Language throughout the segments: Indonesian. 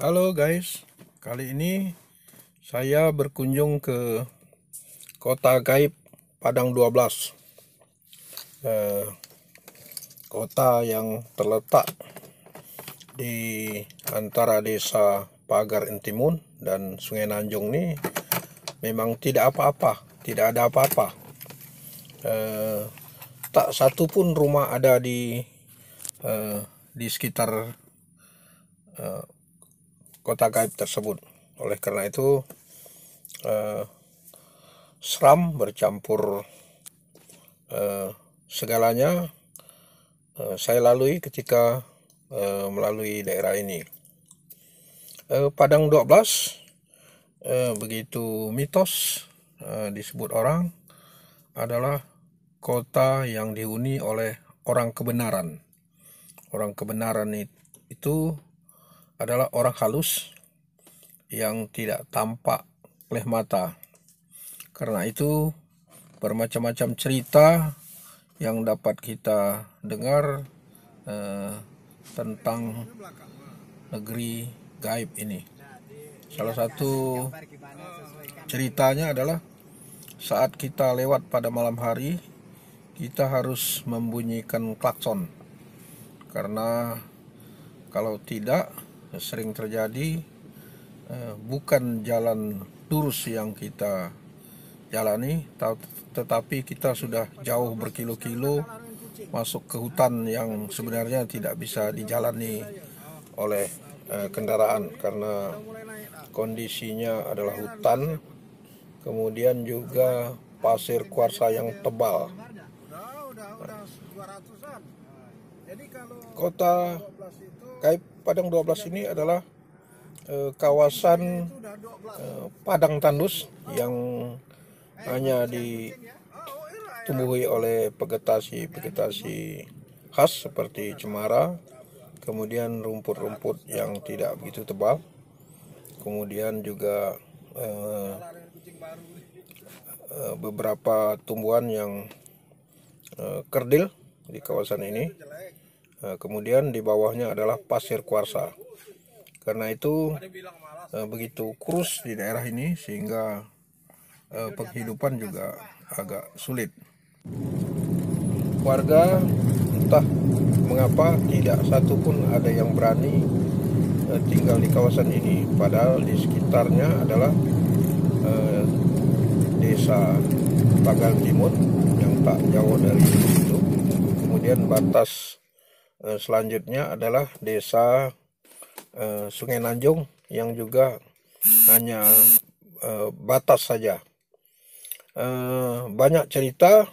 Halo guys, kali ini saya berkunjung ke Kota Gaib Padang 12 eh, Kota yang terletak di antara desa Pagar Intimun dan Sungai Nanjung ini memang tidak apa-apa, tidak ada apa-apa eh, Tak satu pun rumah ada di eh, di sekitar eh, kota gaib tersebut. Oleh karena itu, eh, seram bercampur eh, segalanya eh, saya lalui ketika eh, melalui daerah ini. Eh, Padang 12 eh, begitu mitos eh, disebut orang adalah kota yang dihuni oleh orang kebenaran. Orang kebenaran itu adalah orang halus yang tidak tampak oleh mata. Karena itu bermacam-macam cerita yang dapat kita dengar eh, tentang negeri gaib ini. Salah satu ceritanya adalah saat kita lewat pada malam hari, kita harus membunyikan klakson. Karena kalau tidak, sering terjadi eh, bukan jalan lurus yang kita jalani tetapi kita sudah jauh berkilo-kilo masuk ke hutan yang sebenarnya tidak bisa dijalani oleh eh, kendaraan karena kondisinya adalah hutan kemudian juga pasir kuarsa yang tebal jadi kalau kota Kaip Padang 12 ini adalah eh, kawasan eh, Padang Tandus yang eh, hanya ditumbuhi ya? oh, iya, iya. oleh vegetasi-vegetasi khas seperti cemara, kemudian rumput-rumput yang tidak begitu tebal, kemudian juga eh, eh, beberapa tumbuhan yang eh, kerdil di kawasan ini. Eh, kemudian di bawahnya adalah pasir kuarsa. Karena itu eh, begitu kurus di daerah ini sehingga eh, penghidupan juga agak sulit. Warga entah mengapa tidak satupun ada yang berani eh, tinggal di kawasan ini, padahal di sekitarnya adalah desa Pagal Timur yang tak jauh dari itu. Kemudian batas Eh, selanjutnya adalah desa eh, Sungai Nanjung yang juga hanya eh, batas saja. banyak cerita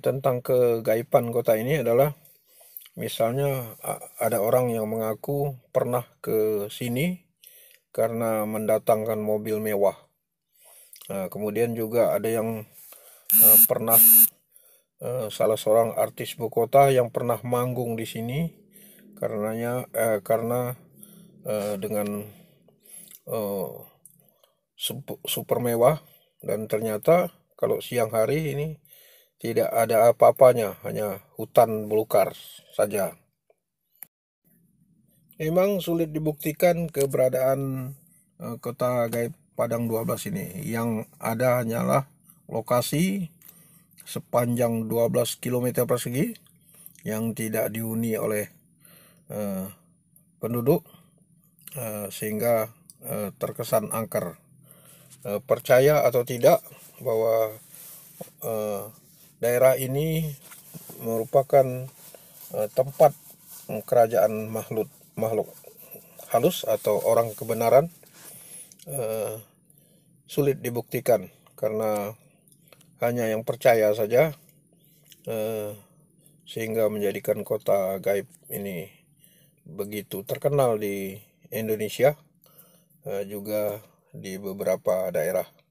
tentang kegaiban kota ini adalah misalnya ada orang yang mengaku pernah ke sini karena mendatangkan mobil mewah. kemudian juga ada yang pernah Eh, salah seorang artis Bokota yang pernah manggung di sini karenanya eh, karena eh, dengan eh, super mewah dan ternyata kalau siang hari ini tidak ada apa-apanya hanya hutan belukar saja memang sulit dibuktikan keberadaan eh, kota gaib Padang 12 ini yang ada hanyalah lokasi sepanjang 12 km persegi yang tidak dihuni oleh uh, penduduk uh, sehingga uh, terkesan angker. uh, percaya atau tidak bahwa uh, daerah ini merupakan uh, tempat kerajaan makhluk makhluk halus atau orang kebenaran uh, sulit dibuktikan karena hanya yang percaya saja eh, sehingga menjadikan kota gaib ini begitu terkenal di Indonesia eh, juga di beberapa daerah.